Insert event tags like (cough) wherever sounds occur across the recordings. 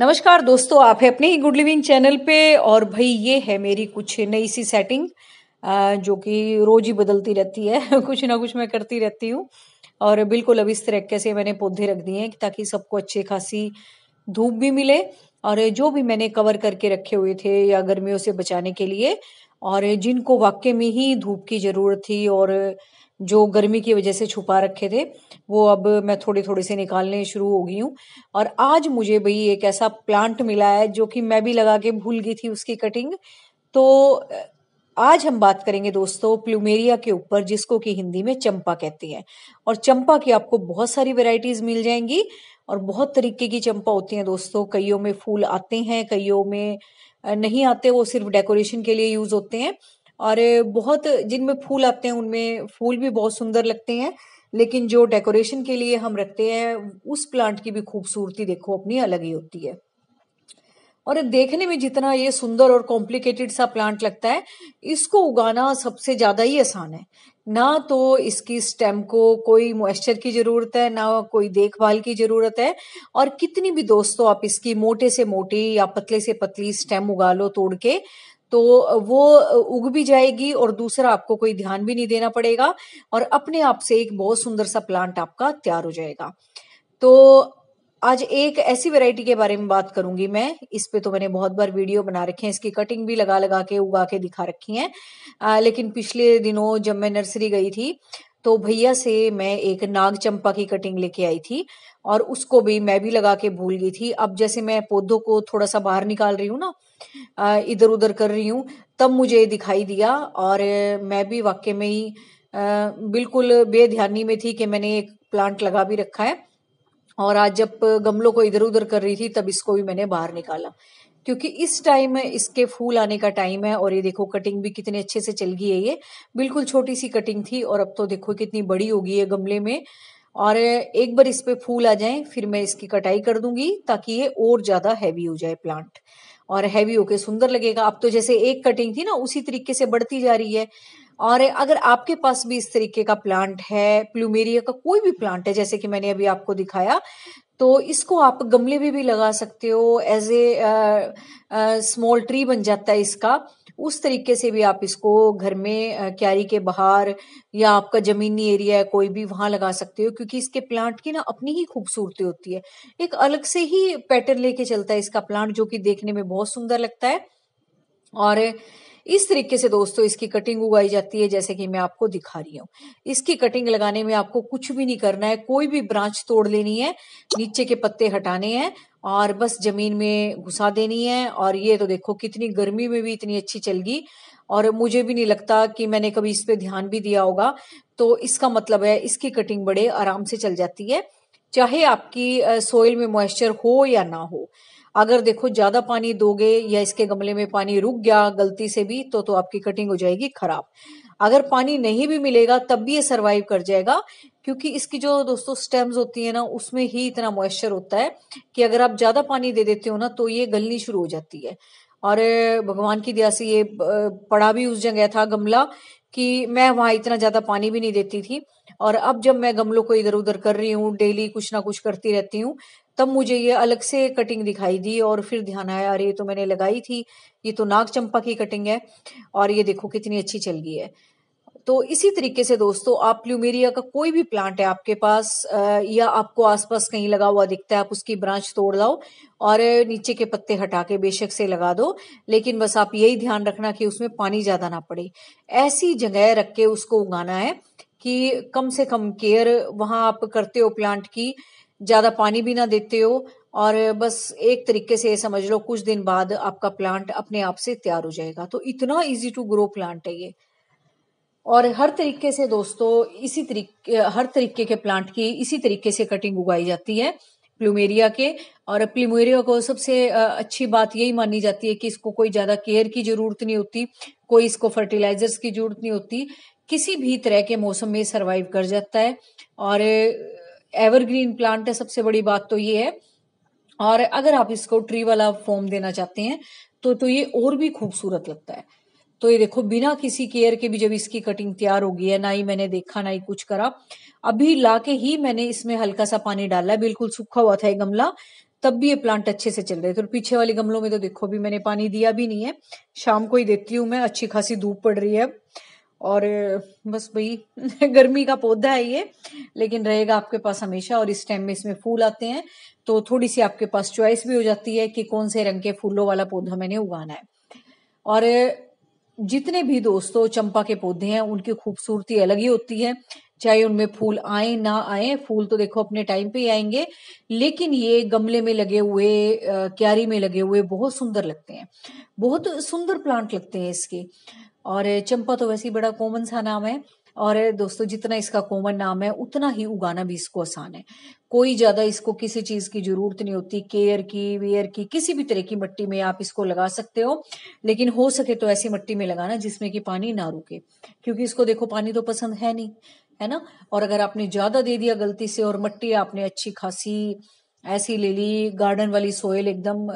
नमस्कार दोस्तों आप है अपने ही गुड लिविंग चैनल पे और भाई ये है मेरी कुछ नई सी सेटिंग जो कि रोज ही बदलती रहती है (laughs) कुछ ना कुछ मैं करती रहती हूँ और बिल्कुल अब इस तरीके से मैंने पौधे रख दिए हैं ताकि सबको अच्छे खासी धूप भी मिले और जो भी मैंने कवर करके रखे हुए थे या गर्मियों से बचाने के लिए और जिनको वाक्य में ही धूप की जरूरत थी और जो गर्मी की वजह से छुपा रखे थे वो अब मैं थोड़े थोड़े से निकालने शुरू हो गई हूँ और आज मुझे भाई एक ऐसा प्लांट मिला है जो कि मैं भी लगा के भूल गई थी उसकी कटिंग तो आज हम बात करेंगे दोस्तों प्लूमेरिया के ऊपर जिसको कि हिंदी में चंपा कहती है और चंपा की आपको बहुत सारी वेराइटीज मिल जाएंगी और बहुत तरीके की चंपा होती है दोस्तों कईयों में फूल आते हैं कईयों में नहीं आते वो सिर्फ डेकोरेशन के लिए यूज होते हैं और बहुत जिनमें फूल आते हैं उनमें फूल भी बहुत सुंदर लगते हैं लेकिन जो डेकोरेशन के लिए हम रखते हैं उस प्लांट की भी खूबसूरती देखो अपनी अलग ही होती है और देखने में जितना ये सुंदर और कॉम्प्लिकेटेड सा प्लांट लगता है इसको उगाना सबसे ज्यादा ही आसान है ना तो इसकी स्टेम को कोई मॉइस्चर की जरूरत है ना कोई देखभाल की जरूरत है और कितनी भी दोस्तों आप इसकी मोटे से मोटी या पतले से पतली स्टेम उगा लो तोड़ के तो वो उग भी जाएगी और दूसरा आपको कोई ध्यान भी नहीं देना पड़ेगा और अपने आप से एक बहुत सुंदर सा प्लांट आपका तैयार हो जाएगा तो आज एक ऐसी वैरायटी के बारे में बात करूंगी मैं इस पे तो मैंने बहुत बार वीडियो बना रखे हैं इसकी कटिंग भी लगा लगा के उगा के दिखा रखी है आ, लेकिन पिछले दिनों जब मैं नर्सरी गई थी तो भैया से मैं एक नाग चंपा की कटिंग लेके आई थी और उसको भी मैं भी लगा के भूल गई थी अब जैसे मैं पौधों को थोड़ा सा बाहर निकाल रही हूँ ना इधर उधर कर रही हूँ तब मुझे दिखाई दिया और मैं भी वाक्य में ही बिल्कुल बेध्यानी में थी कि मैंने एक प्लांट लगा भी रखा है और आज जब गमलों को इधर उधर कर रही थी तब इसको भी मैंने बाहर निकाला क्योंकि इस टाइम में इसके फूल आने का टाइम है और ये देखो कटिंग भी कितने अच्छे से चल गई है ये बिल्कुल छोटी सी कटिंग थी और अब तो देखो कितनी बड़ी होगी है गमले में और एक बार इस पे फूल आ जाए फिर मैं इसकी कटाई कर दूंगी ताकि ये और ज्यादा हैवी हो जाए प्लांट और हैवी होके सुंदर लगेगा अब तो जैसे एक कटिंग थी ना उसी तरीके से बढ़ती जा रही है और अगर आपके पास भी इस तरीके का प्लांट है प्लूमेरिया का कोई भी प्लांट है जैसे कि मैंने अभी आपको दिखाया तो इसको आप गमले में भी, लगा सकते हो एज ए स्मॉल ट्री बन जाता है इसका उस तरीके से भी आप इसको घर में uh, क्यारी के बाहर या आपका जमीनी एरिया है कोई भी वहां लगा सकते हो क्योंकि इसके प्लांट की ना अपनी ही खूबसूरती होती है एक अलग से ही पैटर्न लेके चलता है इसका प्लांट जो कि देखने में बहुत सुंदर लगता है और इस तरीके से दोस्तों इसकी कटिंग उगाई जाती है जैसे कि मैं आपको दिखा रही हूँ इसकी कटिंग लगाने में आपको कुछ भी नहीं करना है कोई भी ब्रांच तोड़ लेनी है नीचे के पत्ते हटाने हैं और बस जमीन में घुसा देनी है और ये तो देखो कितनी गर्मी में भी इतनी अच्छी चल गई और मुझे भी नहीं लगता कि मैंने कभी इस पे ध्यान भी दिया होगा तो इसका मतलब है इसकी कटिंग बड़े आराम से चल जाती है चाहे आपकी सोइल में मॉइस्चर हो या ना हो अगर देखो ज्यादा पानी दोगे या इसके गमले में पानी रुक गया गलती से भी तो तो आपकी कटिंग हो जाएगी खराब अगर पानी नहीं भी मिलेगा तब भी ये सरवाइव कर जाएगा क्योंकि इसकी जो दोस्तों स्टेम्स होती है ना उसमें ही इतना मॉइस्चर होता है कि अगर आप ज्यादा पानी दे देते हो ना तो ये गलनी शुरू हो जाती है और भगवान की दया से ये पड़ा भी उस जगह था गमला कि मैं वहां इतना ज्यादा पानी भी नहीं देती थी और अब जब मैं गमलों को इधर उधर कर रही हूँ डेली कुछ ना कुछ करती रहती हूँ तब मुझे ये अलग से कटिंग दिखाई दी और फिर ध्यान आया अरे ये तो मैंने लगाई थी ये तो नाग चंपा की कटिंग है और ये देखो कितनी अच्छी चल गई है तो इसी तरीके से दोस्तों आप प्लूमेरिया का कोई भी प्लांट है आपके पास या आपको आसपास कहीं लगा हुआ दिखता है आप उसकी ब्रांच तोड़ लाओ और नीचे के पत्ते हटा के बेशक से लगा दो लेकिन बस आप यही ध्यान रखना कि उसमें पानी ज्यादा ना पड़े ऐसी जगह रख के उसको उगाना है कि कम से कम केयर वहां आप करते हो प्लांट की ज्यादा पानी भी ना देते हो और बस एक तरीके से समझ लो कुछ दिन बाद आपका प्लांट अपने आप से तैयार हो जाएगा तो इतना इजी टू ग्रो प्लांट है ये और हर तरीके से दोस्तों इसी तरीके हर तरीके के प्लांट की इसी तरीके से कटिंग उगाई जाती है प्लूमेरिया के और प्लूमेरिया को सबसे अच्छी बात यही मानी जाती है कि इसको कोई ज्यादा केयर की जरूरत नहीं होती कोई इसको फर्टिलाइजर्स की जरूरत नहीं होती किसी भी तरह के मौसम में सरवाइव कर जाता है और एवरग्रीन प्लांट है सबसे बड़ी बात तो ये है और अगर आप इसको ट्री वाला फॉर्म देना चाहते हैं तो तो ये और भी खूबसूरत लगता है तो ये देखो बिना किसी केयर के भी जब इसकी कटिंग तैयार हो गई है ना ही मैंने देखा ना ही कुछ करा अभी लाके ही मैंने इसमें हल्का सा पानी डाला है बिल्कुल सूखा हुआ था ये गमला तब भी ये प्लांट अच्छे से चल रहे थे और पीछे वाले गमलों में तो देखो अभी मैंने पानी दिया भी नहीं है शाम को ही देती हूँ मैं अच्छी खासी धूप पड़ रही है और बस भाई (laughs) गर्मी का पौधा है ये लेकिन रहेगा आपके पास हमेशा और इस टाइम में इसमें फूल आते हैं तो थोड़ी सी आपके पास चॉइस भी हो जाती है कि कौन से रंग के फूलों वाला पौधा मैंने उगाना है और जितने भी दोस्तों चंपा के पौधे हैं उनकी खूबसूरती अलग ही होती है चाहे उनमें फूल आए ना आए फूल तो देखो अपने टाइम पे ही आएंगे लेकिन ये गमले में लगे हुए क्यारी में लगे हुए बहुत सुंदर लगते हैं बहुत सुंदर प्लांट लगते हैं इसके और चंपा तो वैसे ही बड़ा कॉमन सा नाम है और दोस्तों जितना इसका कॉमन नाम है उतना ही उगाना भी इसको आसान है कोई ज़्यादा इसको किसी चीज़ की ज़रूरत नहीं होती केयर की वेयर की किसी भी तरह की मिट्टी में आप इसको लगा सकते हो लेकिन हो सके तो ऐसी मिट्टी में लगाना जिसमें कि पानी ना रुके क्योंकि इसको देखो पानी तो पसंद है नहीं है ना और अगर आपने ज़्यादा दे दिया गलती से और मिट्टी आपने अच्छी खासी ऐसी ले ली गार्डन वाली सोयल एकदम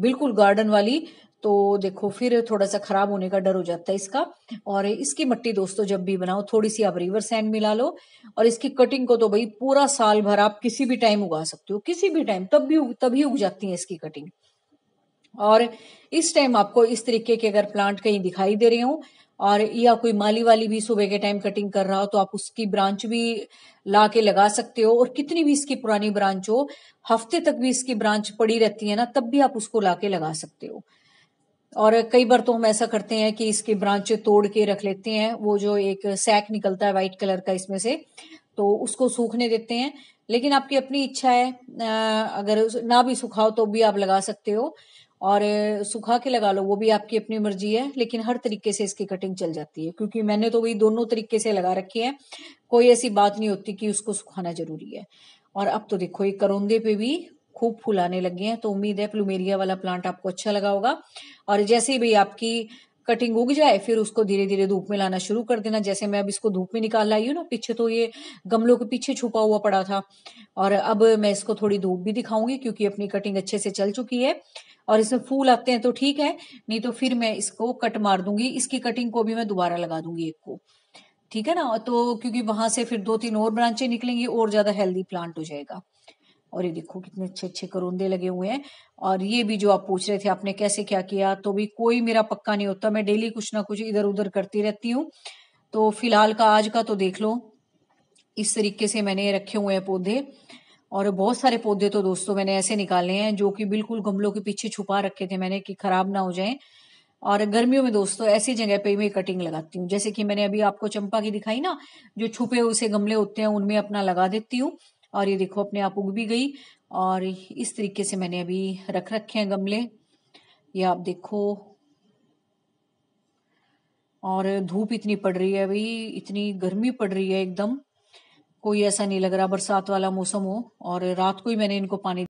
बिल्कुल गार्डन वाली तो देखो फिर थोड़ा सा खराब होने का डर हो जाता है इसका और इसकी मट्टी दोस्तों जब भी बनाओ थोड़ी सी आप रिवर सैंड मिला लो और इसकी कटिंग को तो भाई पूरा साल भर आप किसी भी टाइम उगा सकते हो किसी भी टाइम तब भी तभी उग जाती है इसकी कटिंग और इस टाइम आपको इस तरीके के अगर प्लांट कहीं दिखाई दे रहे हो और या कोई माली वाली भी सुबह के टाइम कटिंग कर रहा हो तो आप उसकी ब्रांच भी ला के लगा सकते हो और कितनी भी इसकी पुरानी ब्रांच हो हफ्ते तक भी इसकी ब्रांच पड़ी रहती है ना तब भी आप उसको ला के लगा सकते हो और कई बार तो हम ऐसा करते हैं कि इसके ब्रांच तोड़ के रख लेते हैं वो जो एक सैक निकलता है वाइट कलर का इसमें से तो उसको सूखने देते हैं लेकिन आपकी अपनी इच्छा है अगर ना भी सुखाओ तो भी आप लगा सकते हो और सुखा के लगा लो वो भी आपकी अपनी मर्जी है लेकिन हर तरीके से इसकी कटिंग चल जाती है क्योंकि मैंने तो वही दोनों तरीके से लगा रखी है कोई ऐसी बात नहीं होती कि उसको सुखाना जरूरी है और अब तो देखो ये करौंदे पे भी खूब फूल आने लगे हैं तो उम्मीद है प्लूमेरिया वाला प्लांट आपको अच्छा लगा होगा और जैसे भी आपकी कटिंग उग जाए फिर उसको धीरे धीरे धूप में लाना शुरू कर देना जैसे मैं अब इसको धूप में निकाल लाई हूँ ना पीछे तो ये गमलों के पीछे छुपा हुआ पड़ा था और अब मैं इसको थोड़ी धूप भी दिखाऊंगी क्योंकि अपनी कटिंग अच्छे से चल चुकी है और इसमें फूल आते हैं तो ठीक है नहीं तो फिर मैं इसको कट मार दूंगी इसकी कटिंग को भी मैं दोबारा लगा दूंगी एक को ठीक है ना तो क्योंकि वहां से फिर दो तीन और ब्रांचे निकलेंगी और ज्यादा हेल्दी प्लांट हो जाएगा और ये देखो कितने अच्छे अच्छे करोंदे लगे हुए हैं और ये भी जो आप पूछ रहे थे आपने कैसे क्या किया तो भी कोई मेरा पक्का नहीं होता मैं डेली कुछ ना कुछ इधर उधर करती रहती हूँ तो फिलहाल का आज का तो देख लो इस तरीके से मैंने रखे हुए हैं पौधे और बहुत सारे पौधे तो दोस्तों मैंने ऐसे निकाले हैं जो कि बिल्कुल गमलों के पीछे छुपा रखे थे मैंने कि खराब ना हो जाए और गर्मियों में दोस्तों ऐसी जगह पे मैं कटिंग लगाती हूँ जैसे कि मैंने अभी आपको चंपा की दिखाई ना जो छुपे हुए गमले होते हैं उनमें अपना लगा देती हूँ और ये देखो अपने आप उग भी गई और इस तरीके से मैंने अभी रख रखे हैं गमले ये आप देखो और धूप इतनी पड़ रही है भाई इतनी गर्मी पड़ रही है एकदम कोई ऐसा नहीं लग रहा बरसात वाला मौसम हो और रात को ही मैंने इनको पानी